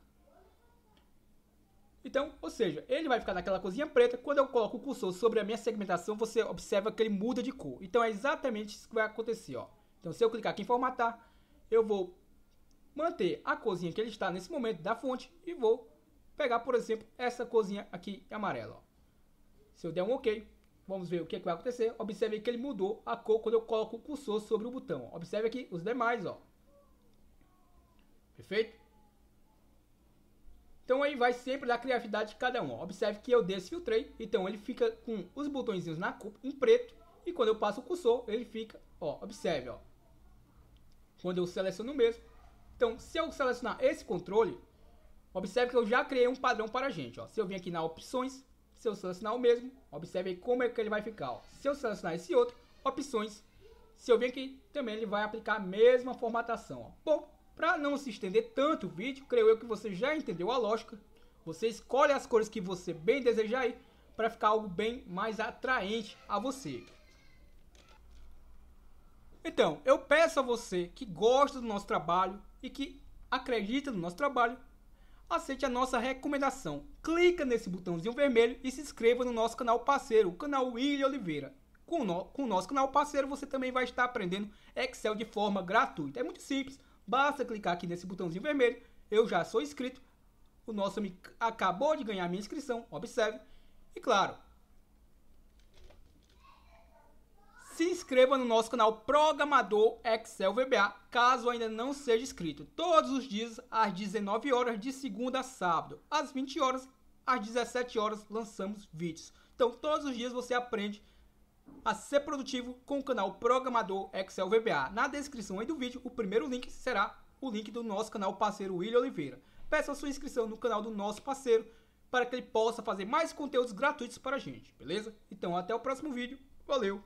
Então, ou seja, ele vai ficar naquela cozinha preta. Quando eu coloco o cursor sobre a minha segmentação, você observa que ele muda de cor. Então é exatamente isso que vai acontecer. Ó. Então se eu clicar aqui em formatar, eu vou manter a cozinha que ele está nesse momento da fonte e vou pegar, por exemplo, essa cozinha aqui amarela. Ó. Se eu der um OK, Vamos ver o que, é que vai acontecer. Observe que ele mudou a cor quando eu coloco o cursor sobre o botão. Observe aqui os demais, ó. Perfeito? Então aí vai sempre da criatividade de cada um. Observe que eu desfiltrei, então ele fica com os botõezinhos na cor, em preto e quando eu passo o cursor, ele fica, ó, observe, ó. Quando eu seleciono mesmo. Então, se eu selecionar esse controle, observe que eu já criei um padrão para a gente, ó. Se eu vim aqui na opções, se eu selecionar o mesmo, observe como é que ele vai ficar. Ó. Se eu selecionar esse outro, opções. Se eu vir aqui, também ele vai aplicar a mesma formatação. Ó. Bom, para não se estender tanto o vídeo, creio eu que você já entendeu a lógica. Você escolhe as cores que você bem desejar aí, para ficar algo bem mais atraente a você. Então, eu peço a você que gosta do nosso trabalho e que acredita no nosso trabalho, aceite a nossa recomendação. Clica nesse botãozinho vermelho e se inscreva no nosso canal parceiro, o canal William Oliveira. Com, no, com o nosso canal parceiro você também vai estar aprendendo Excel de forma gratuita. É muito simples, basta clicar aqui nesse botãozinho vermelho. Eu já sou inscrito, o nosso amigo acabou de ganhar minha inscrição, observe. E claro, se inscreva no nosso canal Programador Excel VBA, caso ainda não seja inscrito. Todos os dias, às 19 horas de segunda a sábado, às 20 horas, às 17 horas, lançamos vídeos. Então, todos os dias você aprende a ser produtivo com o canal Programador Excel VBA. Na descrição aí do vídeo, o primeiro link será o link do nosso canal parceiro William Oliveira. Peça a sua inscrição no canal do nosso parceiro para que ele possa fazer mais conteúdos gratuitos para a gente, beleza? Então até o próximo vídeo, valeu!